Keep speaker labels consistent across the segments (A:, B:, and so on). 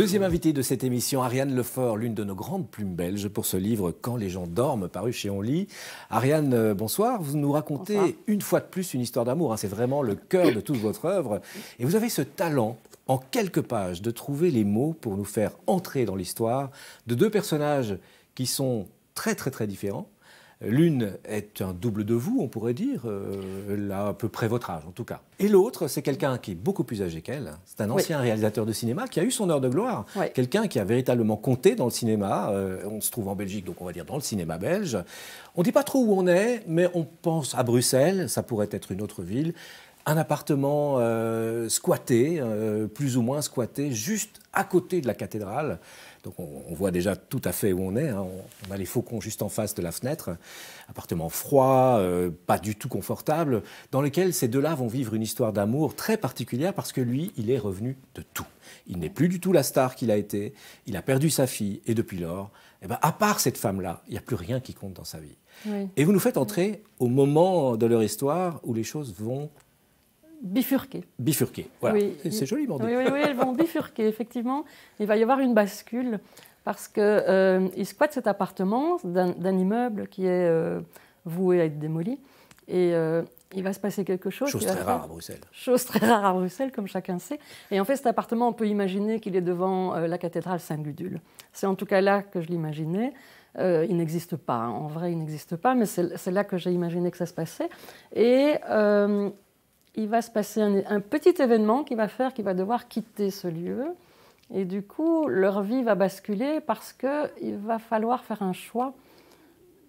A: Deuxième invitée de cette émission, Ariane Lefort, l'une de nos grandes plumes belges pour ce livre Quand les gens dorment, paru chez On Lit. Ariane, euh, bonsoir. Vous nous racontez une fois de plus une histoire d'amour. Hein. C'est vraiment le cœur de toute votre œuvre. Et vous avez ce talent, en quelques pages, de trouver les mots pour nous faire entrer dans l'histoire de deux personnages qui sont très très très différents L'une est un double de vous, on pourrait dire, euh, à peu près votre âge en tout cas. Et l'autre, c'est quelqu'un qui est beaucoup plus âgé qu'elle. C'est un ancien réalisateur de cinéma qui a eu son heure de gloire. Quelqu'un qui a véritablement compté dans le cinéma. Euh, on se trouve en Belgique, donc on va dire dans le cinéma belge. On ne dit pas trop où on est, mais on pense à Bruxelles, ça pourrait être une autre ville un appartement euh, squatté, euh, plus ou moins squatté, juste à côté de la cathédrale. Donc on, voit déjà tout à fait où on est. Hein. On, a les faucons juste en face de la fenêtre. Appartement froid, euh, pas du tout confortable, dans lequel ces deux-là vont vivre une histoire d'amour très particulière parce que lui, il est revenu de tout. Il n'est plus du tout la star qu'il a été. Il a perdu sa fille et depuis lors, eh ben, à part cette femme-là, il n'y a plus rien qui compte dans sa vie. Et vous nous faites entrer au moment de leur histoire où les choses vont
B: Bifurquer.
A: bifurqué voilà. c'est joli. dit. Oui, oui,
B: oui, elles vont bifurquer, effectivement. Il va y avoir une bascule parce qu'il euh, squatte cet appartement d'un immeuble qui est euh, voué à être démoli. Et euh, il va se passer quelque chose. Chose très rare à Bruxelles. Chose très rare à Bruxelles, comme chacun sait. Et en fait, cet appartement, on peut imaginer qu'il est devant euh, la cathédrale Saint-Gudule. C'est en tout cas là que je l'imaginais. il n'existe pas. En vrai, il n'existe pas, mais c'est là que j'ai imaginé que ça se passait. Et il va se passer un, petit événement qui va faire qu'il va devoir quitter ce lieu. Et du coup, leur vie va basculer parce qu'il va falloir faire un choix.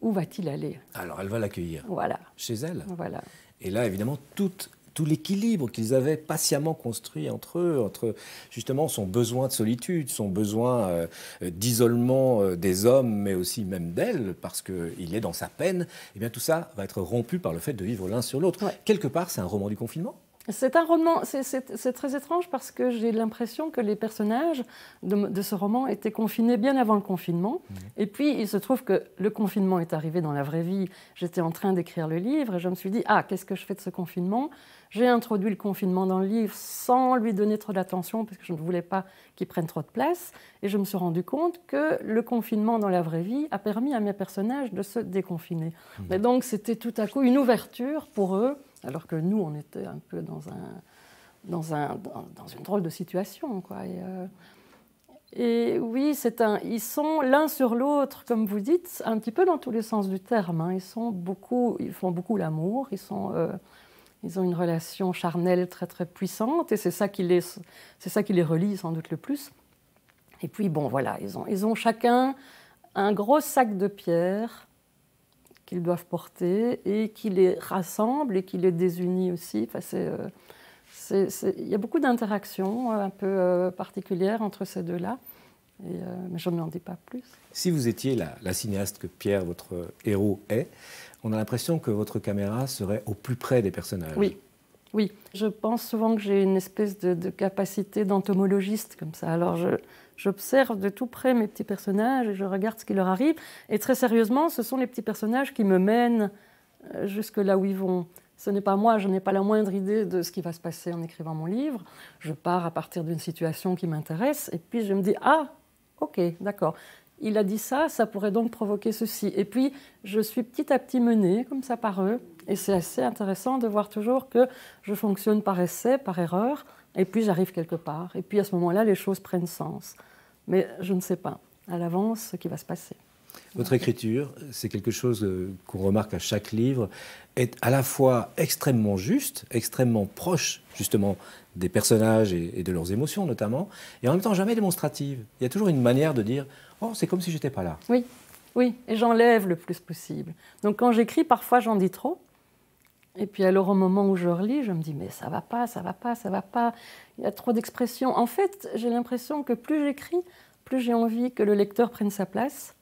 B: Où va-t-il aller
A: Alors, elle va l'accueillir. Voilà. Chez elle. Voilà. Et là, évidemment, toute tout l'équilibre qu'ils avaient patiemment construit entre eux, entre justement son besoin de solitude, son besoin euh, d'isolement euh, des hommes, mais aussi même d'elle, parce qu'il est dans sa peine, et eh bien tout ça va être rompu par le fait de vivre l'un sur l'autre. Quelque part, c'est un roman du confinement
B: c'est un roman, c'est très étrange parce que j'ai l'impression que les personnages de, ce roman étaient confinés bien avant le confinement. Mhm. Et puis, il se trouve que le confinement est arrivé dans la vraie vie. J'étais en train d'écrire le livre et je me suis dit, ah, qu'est-ce que je fais de ce confinement J'ai introduit le confinement dans le livre sans lui donner trop d'attention parce que je ne voulais pas qu'il prenne trop de place. Et je me suis rendu compte que le confinement dans la vraie vie a permis à mes personnages de se déconfiner. Mhm. Mais donc, c'était tout à coup une ouverture pour eux alors que nous, on était un peu dans, une drôle de situation. Euh, et, oui, ils sont l'un sur l'autre, comme vous dites, un petit peu dans tous les sens du terme. Hein. Ils, font beaucoup l'amour, euh, ils, ont une relation charnelle très très puissante, et c'est ça qui les, relie sans doute le plus. Et puis bon, voilà, ils ont, ils ont chacun un gros sac de pierres qu'ils doivent porter et qui les rassemble et qui les désunit aussi. Enfin, euh, il y a beaucoup d'interactions euh, un peu euh, particulières entre ces deux-là. mais je n'en dis pas plus.
A: Si vous étiez la, cinéaste que Pierre, votre héros, est, on a l'impression que votre caméra serait au plus près des personnages. Oui,
B: oui, je pense souvent que j'ai une espèce de, de capacité d'entomologiste comme ça. Alors je, J'observe de tout près mes petits personnages et je regarde ce qui leur arrive. Et très sérieusement, ce sont les petits personnages qui me mènent euh, jusque là où ils vont. Ce n'est pas moi, je n'ai pas la moindre idée de ce qui va se passer en écrivant mon livre. Je pars à partir d'une situation qui m'intéresse et puis je me dis Ah, ok, d'accord. Il a dit ça, ça pourrait donc provoquer ceci. Et puis je suis petit à petit menée comme ça par eux. Et c'est assez intéressant de voir toujours que je fonctionne par essai, par erreur, et puis j'arrive quelque part. Et puis à ce moment-là, les choses prennent sens. Mais je ne sais pas à l'avance ce qui va se passer.
A: Votre écriture, c'est quelque chose euh, qu'on remarque à chaque livre, est à la fois extrêmement juste, extrêmement proche justement des personnages et, de leurs émotions notamment, et en même temps jamais
B: démonstrative. Il y a toujours une manière de dire Oh, c'est comme si j'étais pas là. Oui, oui, et j'enlève le plus possible. Donc quand j'écris, parfois j'en dis trop, et puis alors au moment où je relis, je me dis mais ça va pas, ça va pas, ça va pas. Il y a trop d'expressions. En fait, j'ai l'impression que plus j'écris, plus j'ai envie que le lecteur prenne sa place.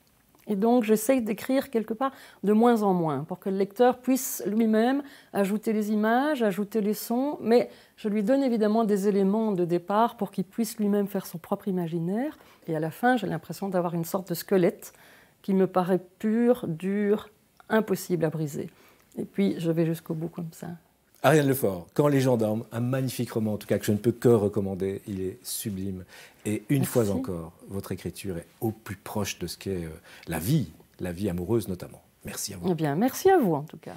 B: Et donc j'essaye d'écrire quelque part de moins en moins pour que le lecteur puisse lui-même ajouter les images, ajouter les sons, mais je lui donne évidemment des éléments de départ pour qu'il puisse lui-même faire son propre imaginaire. Et à la fin, j'ai l'impression d'avoir une sorte de squelette qui me paraît pur, dur, impossible à briser. Et puis, je vais jusqu'au bout comme ça.
A: Ariane Lefort, Quand les gendarmes, un magnifique roman en tout cas que je ne peux que recommander, il est sublime. Et une fois encore, votre écriture est au plus proche de ce qu'est euh, la vie, la vie amoureuse notamment.
B: Merci à vous. Eh bien, merci à vous en tout cas.